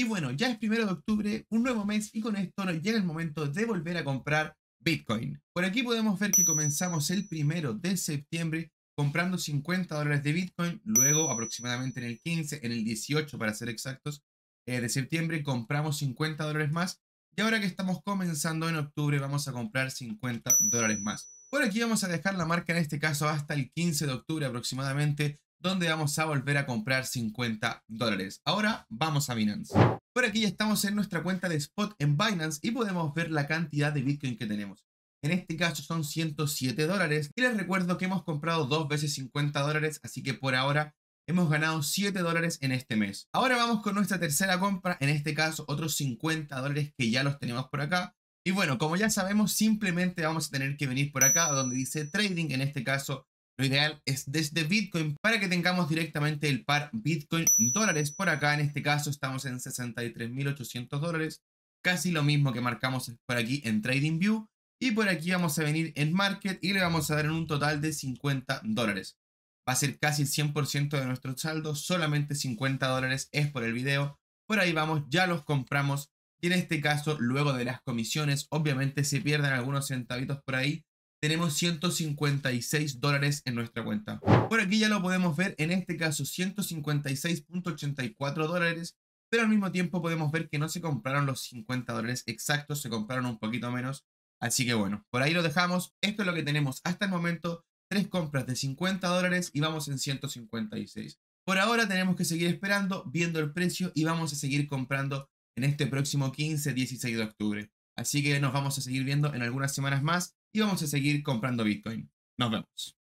Y bueno, ya es primero de octubre, un nuevo mes y con esto nos llega el momento de volver a comprar Bitcoin. Por aquí podemos ver que comenzamos el primero de septiembre comprando 50 dólares de Bitcoin, luego aproximadamente en el 15, en el 18 para ser exactos, eh, de septiembre compramos 50 dólares más y ahora que estamos comenzando en octubre vamos a comprar 50 dólares más. Por aquí vamos a dejar la marca en este caso hasta el 15 de octubre aproximadamente donde vamos a volver a comprar 50 dólares. Ahora vamos a Binance. Por aquí ya estamos en nuestra cuenta de spot en Binance y podemos ver la cantidad de Bitcoin que tenemos. En este caso son 107 dólares y les recuerdo que hemos comprado dos veces 50 dólares, así que por ahora hemos ganado 7 dólares en este mes. Ahora vamos con nuestra tercera compra, en este caso otros 50 dólares que ya los tenemos por acá. Y bueno, como ya sabemos, simplemente vamos a tener que venir por acá donde dice trading, en este caso lo ideal es desde Bitcoin para que tengamos directamente el par Bitcoin dólares. Por acá en este caso estamos en 63.800 dólares. Casi lo mismo que marcamos por aquí en TradingView. Y por aquí vamos a venir en Market y le vamos a dar un total de 50 dólares. Va a ser casi el 100% de nuestro saldo. Solamente 50 dólares es por el video. Por ahí vamos, ya los compramos. Y en este caso, luego de las comisiones, obviamente se pierden algunos centavitos por ahí tenemos 156 dólares en nuestra cuenta. Por aquí ya lo podemos ver, en este caso 156.84 dólares, pero al mismo tiempo podemos ver que no se compraron los 50 dólares exactos, se compraron un poquito menos. Así que bueno, por ahí lo dejamos. Esto es lo que tenemos hasta el momento. Tres compras de 50 dólares y vamos en 156. Por ahora tenemos que seguir esperando, viendo el precio y vamos a seguir comprando en este próximo 15-16 de octubre. Así que nos vamos a seguir viendo en algunas semanas más y vamos a seguir comprando Bitcoin. Nos vemos.